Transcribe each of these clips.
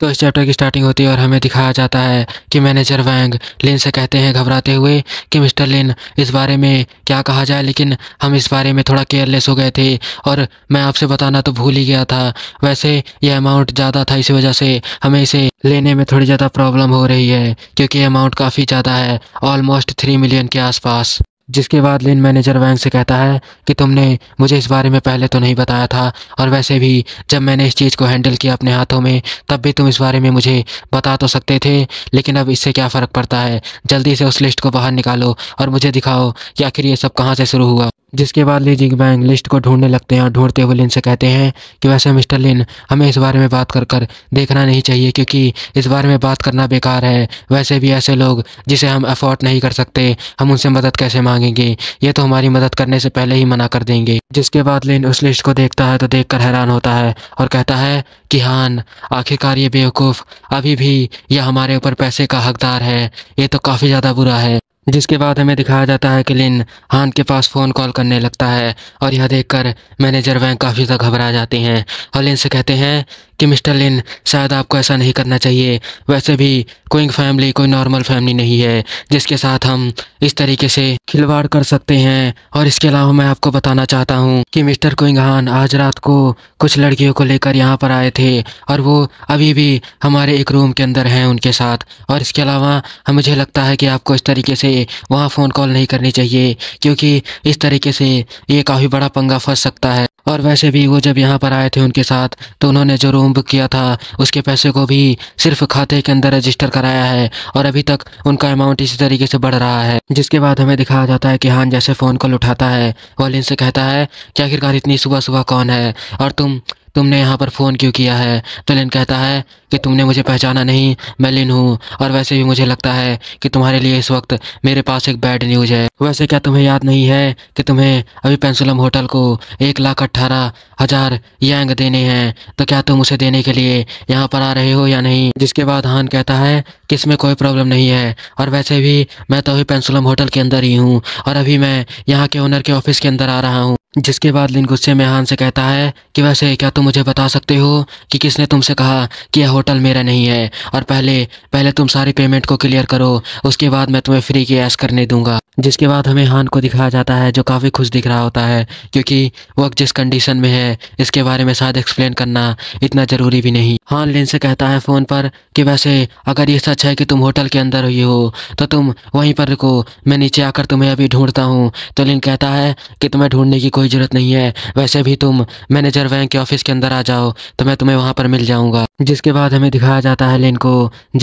तो इस चैप्टर की स्टार्टिंग होती है और हमें दिखाया जाता है कि मैनेजर वैंग लिन से कहते हैं घबराते हुए कि मिस्टर लिन इस बारे में क्या कहा जाए लेकिन हम इस बारे में थोड़ा केयरलेस हो गए थे और मैं आपसे बताना तो भूल ही गया था वैसे यह अमाउंट ज़्यादा था इसी वजह से हमें इसे लेने में थोड़ी ज़्यादा प्रॉब्लम हो रही है क्योंकि अमाउंट काफ़ी ज़्यादा है ऑलमोस्ट थ्री मिलियन के आसपास जिसके बाद लेन मैनेजर वैंग से कहता है कि तुमने मुझे इस बारे में पहले तो नहीं बताया था और वैसे भी जब मैंने इस चीज़ को हैंडल किया अपने हाथों में तब भी तुम इस बारे में मुझे बता तो सकते थे लेकिन अब इससे क्या फ़र्क पड़ता है जल्दी से उस लिस्ट को बाहर निकालो और मुझे दिखाओ कि आखिर ये सब कहाँ से शुरू हुआ जिसके बाद ली जिंग बैंग लिस्ट को ढूंढने लगते हैं और ढूंढते हुए लिन से कहते हैं कि वैसे मिस्टर लिन हमें इस बारे में बात कर कर देखना नहीं चाहिए क्योंकि इस बारे में बात करना बेकार है वैसे भी ऐसे लोग जिसे हम अफोर्ड नहीं कर सकते हम उनसे मदद कैसे मांगेंगे ये तो हमारी मदद करने से पहले ही मना कर देंगे जिसके बाद लिन उस लिस्ट को देखता है तो देख कर हैरान होता है और कहता है कि हान आखिरकार ये बेवकूफ़ अभी भी यह हमारे ऊपर पैसे का हकदार है ये तो काफ़ी ज़्यादा बुरा है जिसके बाद हमें दिखाया जाता है कि लिन हान के पास फ़ोन कॉल करने लगता है और यह देखकर मैनेजर वैंग काफ़ी ज़्यादा घबरा जाते हैं और लिन से कहते हैं कि मिस्टर लिन शायद आपको ऐसा नहीं करना चाहिए वैसे भी कोइंग फैमिली कोई नॉर्मल फैमिली नहीं है जिसके साथ हम इस तरीके से खिलवाड़ कर सकते हैं और इसके अलावा मैं आपको बताना चाहता हूँ कि मिस्टर कोइंग हान आज रात को कुछ लड़कियों को लेकर यहाँ पर आए थे और वो अभी भी हमारे एक रूम के अंदर हैं उनके साथ और इसके अलावा मुझे लगता है कि आपको इस तरीके से वहाँ फ़ोन कॉल नहीं करनी चाहिए क्योंकि इस तरीके से ये काफ़ी बड़ा पंगा फंस सकता है और वैसे भी वो जब यहाँ पर आए थे उनके साथ तो उन्होंने जो रूम बुक किया था उसके पैसे को भी सिर्फ खाते के अंदर रजिस्टर कराया है और अभी तक उनका अमाउंट इसी तरीके से बढ़ रहा है जिसके बाद हमें दिखाया जाता है कि हान जैसे फ़ोन कॉल उठाता है वालिन से कहता है कि आखिरकार इतनी सुबह सुबह कौन है और तुम तुमने यहाँ पर फ़ोन क्यों किया है तो लिन कहता है कि तुमने मुझे पहचाना नहीं मैं लिन हूँ और वैसे भी मुझे लगता है कि तुम्हारे लिए इस वक्त मेरे पास एक बैड न्यूज़ है वैसे क्या तुम्हें याद नहीं है कि तुम्हें अभी पेंसुलम होटल को एक लाख अट्ठारह हज़ार यांग देने हैं तो क्या तुम उसे देने के लिए यहाँ पर आ रहे हो या नहीं जिसके बाद हान कहता है कि इसमें कोई प्रॉब्लम नहीं है और वैसे भी मैं तो अभी पेंसुलम होटल के अंदर ही हूँ और अभी मैं यहाँ के ओनर के ऑफिस के अंदर आ रहा हूँ जिसके बाद लिन गुस्से में हान से कहता है कि वैसे क्या तुम मुझे बता सकते हो कि किसने तुमसे कहा कि यह होटल मेरा नहीं है और पहले पहले तुम सारी पेमेंट को क्लियर करो उसके बाद मैं तुम्हें फ्री की ऐश करने दूंगा जिसके बाद हमें हान को दिखाया जाता है जो काफ़ी खुश दिख रहा होता है क्योंकि वह जिस कंडीशन में है इसके बारे में शायद एक्सप्लेन करना इतना ज़रूरी भी नहीं हान लिन से कहता है फ़ोन पर कि वैसे अगर ये सच है कि तुम होटल के अंदर हुई हो तो तुम वहीं पर रुको मैं नीचे आकर तुम्हें अभी ढूंढता हूँ तो लिन कहता है कि तुम्हें ढूंढने की कोई ज़रूरत नहीं है वैसे भी तुम मैनेजर बैंक के ऑफिस के अंदर आ जाओ तो मैं तुम्हें वहाँ पर मिल जाऊँगा जिसके बाद बाद हमें दिखाया जाता है लिन को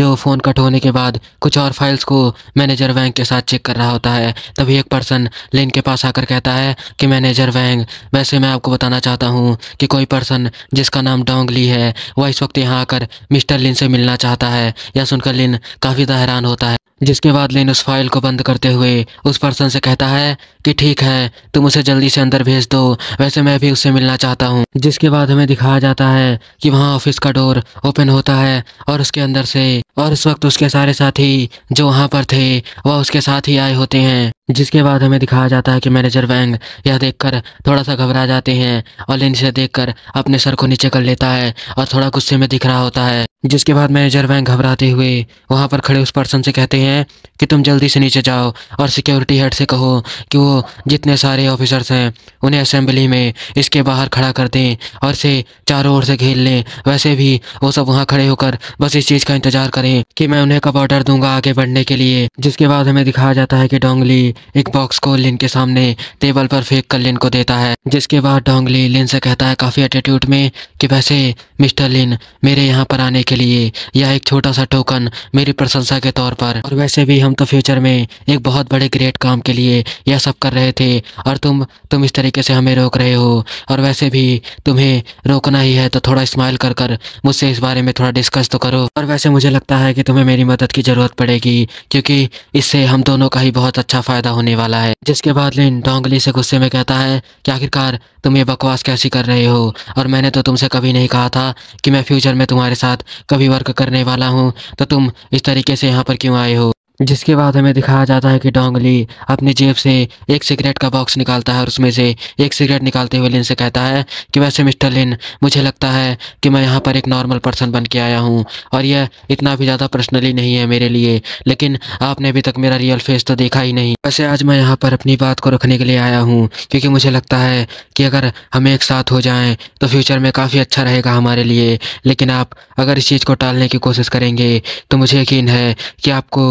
जो फ़ोन कट होने के बाद कुछ और फाइल्स को मैनेजर वैंग के साथ चेक कर रहा होता है तभी एक पर्सन लिन के पास आकर कहता है कि मैनेजर वैंग वैसे मैं आपको बताना चाहता हूँ कि कोई पर्सन जिसका नाम डोंग ली है वह इस वक्त यहाँ आकर मिस्टर लिन से मिलना चाहता है यह सुनकर लिन काफ़ी हैरान होता है जिसके बाद लिन उस फाइल को बंद करते हुए उस पर्सन से कहता है कि ठीक है तुम उसे जल्दी से अंदर भेज दो वैसे मैं भी उससे मिलना चाहता हूँ जिसके बाद हमें दिखाया जाता है कि वहाँ ऑफिस का डोर ओपन होता है और उसके अंदर से और उस वक्त उसके सारे साथी जो वहाँ पर थे वह उसके साथ ही आए होते हैं जिसके बाद हमें दिखाया जाता है कि मैनेजर वैंग यह देखकर थोड़ा सा घबरा जाते हैं और लिन से देखकर अपने सर को नीचे कर लेता है और थोड़ा गुस्से में दिख रहा होता है जिसके बाद मैनेजर वैंग घबराते हुए वहाँ पर खड़े उस पर्सन से कहते हैं कि तुम जल्दी से नीचे जाओ और सिक्योरिटी हेड से कहो कि वो जितने सारे ऑफिसर्स हैं उन्हें असेंबली में इसके बाहर खड़ा कर दें और इसे चारों ओर से घेर लें वैसे भी वो सब वहाँ खड़े होकर बस इस चीज़ का इंतजार करें कि मैं उन्हें कब ऑर्डर दूंगा आगे बढ़ने के लिए जिसके बाद हमें दिखाया जाता है कि डोंगली एक बॉक्स को लिन के सामने टेबल पर फेंक कर लिन को देता है जिसके बाद डोंगली लिन से कहता है काफ़ी एटीट्यूड में कि वैसे मिस्टर लिन मेरे यहाँ पर आने के लिए यह एक छोटा सा टोकन मेरी प्रशंसा के तौर पर और वैसे भी हम तो फ्यूचर में एक बहुत बड़े ग्रेट काम के लिए यह सब कर रहे थे और तुम तुम इस तरीके से हमें रोक रहे हो और वैसे भी तुम्हें रोकना ही है तो थोड़ा स्माइल कर कर मुझसे इस बारे में थोड़ा डिस्कस तो करो और वैसे मुझे लगता है कि तुम्हें मेरी मदद की ज़रूरत पड़ेगी क्योंकि इससे हम दोनों का ही बहुत अच्छा फ़ायदा पैदा होने वाला है जिसके बाद लिन डोंगली से गुस्से में कहता है कि आखिरकार तुम ये बकवास कैसी कर रहे हो और मैंने तो तुमसे कभी नहीं कहा था कि मैं फ्यूचर में तुम्हारे साथ कभी वर्क करने वाला हूँ तो तुम इस तरीके से यहाँ पर क्यों आए हो जिसके बाद हमें दिखाया जाता है कि डोंगली अपनी जेब से एक सिगरेट का बॉक्स निकालता है और उसमें से एक सिगरेट निकालते हुए लिन से कहता है कि वैसे मिस्टर लिन मुझे लगता है कि मैं यहाँ पर एक नॉर्मल पर्सन बन के आया हूँ और यह इतना भी ज़्यादा पर्सनली नहीं है मेरे लिए लेकिन आपने अभी तक मेरा रियल फेस तो देखा ही नहीं वैसे आज मैं यहाँ पर अपनी बात को रखने के लिए आया हूँ क्योंकि मुझे लगता है कि अगर हम एक साथ हो जाएँ तो फ्यूचर में काफ़ी अच्छा रहेगा हमारे लिए लेकिन आप अगर इस चीज़ को टालने की कोशिश करेंगे तो मुझे यकीन है कि आपको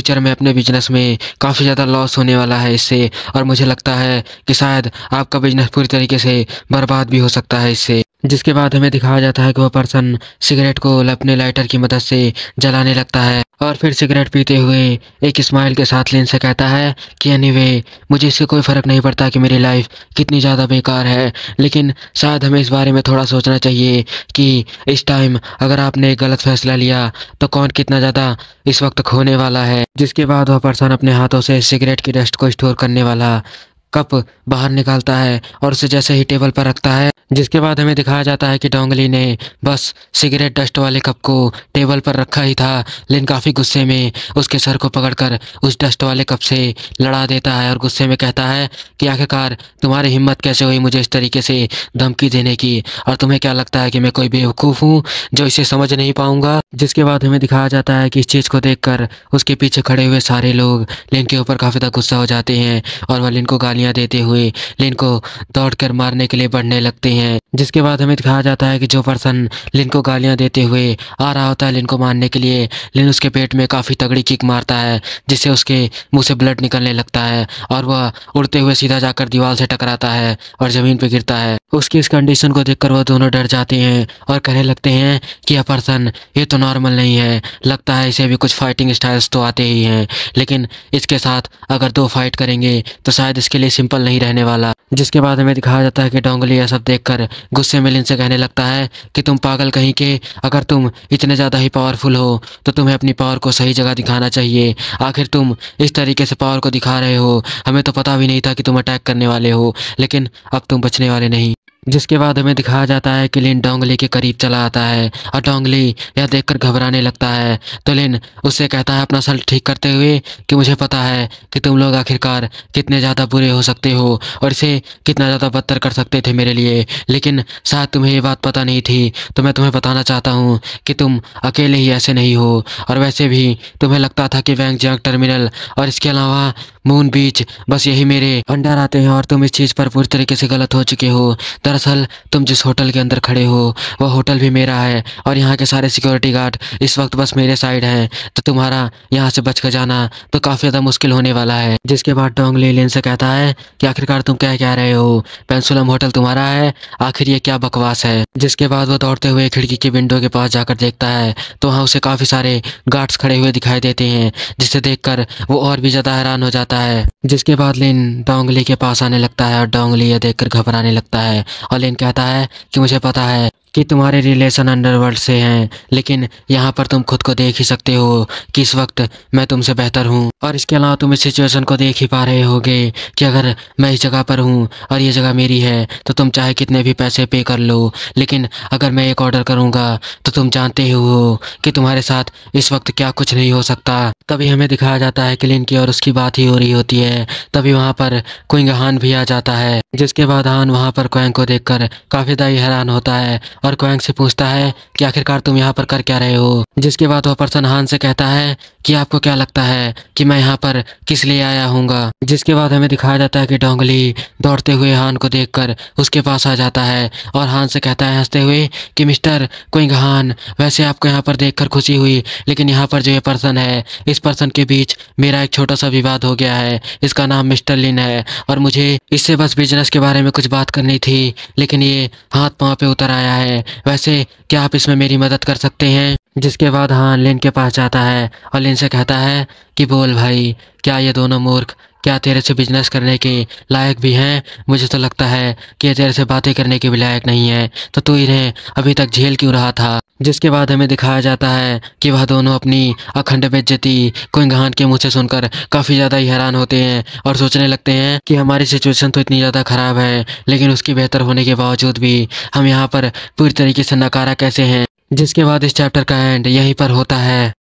फ्यूचर में अपने बिजनेस में काफ़ी ज़्यादा लॉस होने वाला है इससे और मुझे लगता है कि शायद आपका बिजनेस पूरी तरीके से बर्बाद भी हो सकता है इससे जिसके बाद हमें दिखाया जाता है कि वह पर्सन सिगरेट को अपने लाइटर की मदद से जलाने लगता है और फिर सिगरेट पीते हुए एक स्माइल के साथ लेन से कहता है कि एनीवे मुझे इससे कोई फ़र्क नहीं पड़ता कि मेरी लाइफ कितनी ज़्यादा बेकार है लेकिन शायद हमें इस बारे में थोड़ा सोचना चाहिए कि इस टाइम अगर आपने एक गलत फैसला लिया तो कौन कितना ज़्यादा इस वक्त खोने वाला है जिसके बाद वह पर्सन अपने हाथों से सिगरेट की डस्ट को स्टोर करने वाला कप बाहर निकालता है और उसे जैसे ही टेबल पर रखता है जिसके बाद हमें दिखाया जाता है कि डोंगली ने बस सिगरेट डस्ट वाले कप को टेबल पर रखा ही था लेकिन काफ़ी गुस्से में उसके सर को पकड़कर उस डस्ट वाले कप से लड़ा देता है और गुस्से में कहता है कि आखिरकार तुम्हारी हिम्मत कैसे हुई मुझे इस तरीके से धमकी देने की और तुम्हें क्या लगता है कि मैं कोई बेवकूफ़ हूँ जो इसे समझ नहीं पाऊँगा जिसके बाद हमें दिखाया जाता है कि इस चीज़ को देख उसके पीछे खड़े हुए सारे लोग लिन के ऊपर काफ़ी ज़्यादा गुस्सा हो जाते हैं और वह लिन को गाली गालियां देते हुए लिन को दौड़कर मारने के लिए बढ़ने लगते हैं जिसके बाद हमें दिखाया जाता है कि जो पर्सन लिन को गालियां देते हुए आ रहा होता है लिन को मारने के लिए लिन उसके पेट में काफ़ी तगड़ी किक मारता है जिससे उसके मुंह से ब्लड निकलने लगता है और वह उड़ते हुए सीधा जाकर दीवार से टकराता है और ज़मीन पर गिरता है उसकी इस कंडीशन को देखकर वह दोनों डर जाते हैं और कहने लगते हैं कि यह पर्सन ये तो नॉर्मल नहीं है लगता है इसे भी कुछ फाइटिंग स्टाइल्स तो आते ही हैं लेकिन इसके साथ अगर दो फाइट करेंगे तो शायद इसके लिए सिंपल नहीं रहने वाला जिसके बाद हमें दिखाया जाता है कि डोंगली यह सब देखकर गुस्से में लिन से कहने लगता है कि तुम पागल कहीं के अगर तुम इतने ज़्यादा ही पावरफुल हो तो तुम्हें अपनी पावर को सही जगह दिखाना चाहिए आखिर तुम इस तरीके से पावर को दिखा रहे हो हमें तो पता भी नहीं था कि तुम अटैक करने वाले हो लेकिन अब तुम बचने वाले नहीं जिसके बाद हमें दिखाया जाता है कि लिन डोंगली के करीब चला आता है और डोंगली यह देखकर घबराने लगता है तो लिन उससे कहता है अपना सल ठीक करते हुए कि मुझे पता है कि तुम लोग आखिरकार कितने ज़्यादा बुरे हो सकते हो और इसे कितना ज़्यादा बदतर कर सकते थे मेरे लिए लेकिन शायद तुम्हें ये बात पता नहीं थी तो मैं तुम्हें बताना चाहता हूँ कि तुम अकेले ही ऐसे नहीं हो और वैसे भी तुम्हें लगता था कि बैंक जैक टर्मिनल और इसके अलावा मून बीच बस यही मेरे अंडर आते हैं और तुम इस चीज़ पर पूरी तरीके से गलत हो चुके हो दरअसल तुम जिस होटल के अंदर खड़े हो वह होटल भी मेरा है और यहाँ के सारे सिक्योरिटी गार्ड इस वक्त बस मेरे साइड हैं तो तुम्हारा यहाँ से बच कर जाना तो काफ़ी ज़्यादा मुश्किल होने वाला है जिसके बाद टोंग लेन से कहता है कि आखिरकार तुम क्या कह रहे हो पेंसुलम होटल तुम्हारा है आखिर ये क्या बकवास है जिसके बाद वो दौड़ते हुए खिड़की के विंडो के पास जाकर देखता है तो वहाँ उसे काफ़ी सारे गार्ड्स खड़े हुए दिखाई देते हैं जिसे देख वो और भी ज़्यादा हैरान हो जाता जाता है जिसके बाद लिन डोंगली के पास आने लगता है और डोंगली यह देखकर घबराने लगता है और लिन कहता है कि मुझे पता है कि तुम्हारे रिलेशन अंडरवर्ल्ड से हैं लेकिन यहाँ पर तुम खुद को देख ही सकते हो कि इस वक्त मैं तुमसे बेहतर हूँ और इसके अलावा तुम इस सिचुएशन को देख ही पा रहे होगे कि अगर मैं इस जगह पर हूँ और ये जगह मेरी है तो तुम चाहे कितने भी पैसे पे कर लो लेकिन अगर मैं एक ऑर्डर करूँगा तो तुम जानते ही हो कि तुम्हारे साथ इस वक्त क्या कुछ नहीं हो सकता तभी हमें दिखाया जाता है क्लिन की और उसकी बात ही हो रही होती है तभी वहाँ पर कुंग हान भी आ जाता है जिसके बाद हान वहाँ पर क्वेंग को देखकर काफ़ी दाई हैरान होता है और क्वैंग से पूछता है कि आखिरकार तुम यहाँ पर कर क्या रहे हो जिसके बाद वह पर्सन हान से कहता है कि आपको क्या लगता है कि मैं यहाँ पर किस लिए आया हूँगा जिसके बाद हमें दिखाया जाता है कि डोंगली दौड़ते हुए हान को देखकर उसके पास आ जाता है और हान से कहता है हंसते हुए कि मिस्टर क्विंग हान वैसे आपको यहाँ पर देखकर खुशी हुई लेकिन यहाँ पर जो ये पर्सन है इस पर्सन के बीच मेरा एक छोटा सा विवाद हो गया है इसका नाम मिस्टर लिन है और मुझे इससे बस बिजनेस के बारे में कुछ बात करनी थी लेकिन ये हाथ पाँव पे उतर आया है वैसे क्या आप इसमें मेरी मदद कर सकते हैं जिसके बाद हान लिन के पास जाता है और लिन से कहता है कि बोल भाई क्या ये दोनों मूर्ख क्या तेरे से बिजनेस करने के लायक भी हैं मुझे तो लगता है कि ये तेरे से बातें करने के भी लायक नहीं है तो तू इन्हें अभी तक झेल क्यों रहा था जिसके बाद हमें दिखाया जाता है कि वह दोनों अपनी अखंड बेज्जती घान के मुँह से सुनकर काफ़ी ज़्यादा ही हैरान होते हैं और सोचने लगते हैं कि हमारी सिचुएशन तो इतनी ज़्यादा ख़राब है लेकिन उसकी बेहतर होने के बावजूद भी हम यहाँ पर पूरी तरीके से नकारा कैसे हैं जिसके बाद इस चैप्टर का एंड यहीं पर होता है